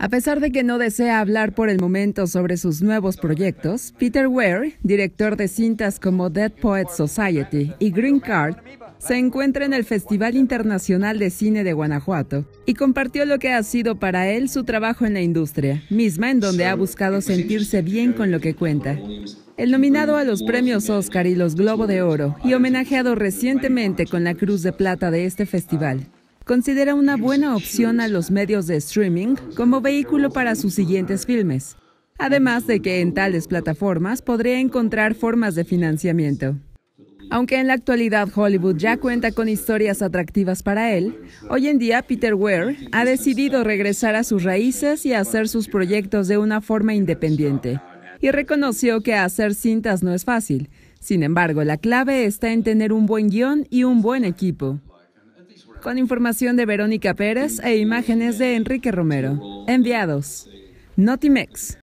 A pesar de que no desea hablar por el momento sobre sus nuevos proyectos, Peter Ware, director de cintas como Dead Poets Society y Green Card, se encuentra en el Festival Internacional de Cine de Guanajuato y compartió lo que ha sido para él su trabajo en la industria, misma en donde ha buscado sentirse bien con lo que cuenta. El nominado a los premios Oscar y los Globo de Oro y homenajeado recientemente con la Cruz de Plata de este festival considera una buena opción a los medios de streaming como vehículo para sus siguientes filmes, además de que en tales plataformas podría encontrar formas de financiamiento. Aunque en la actualidad Hollywood ya cuenta con historias atractivas para él, hoy en día Peter Weir ha decidido regresar a sus raíces y hacer sus proyectos de una forma independiente. Y reconoció que hacer cintas no es fácil. Sin embargo, la clave está en tener un buen guión y un buen equipo. Con información de Verónica Pérez e imágenes de Enrique Romero. Enviados. Notimex.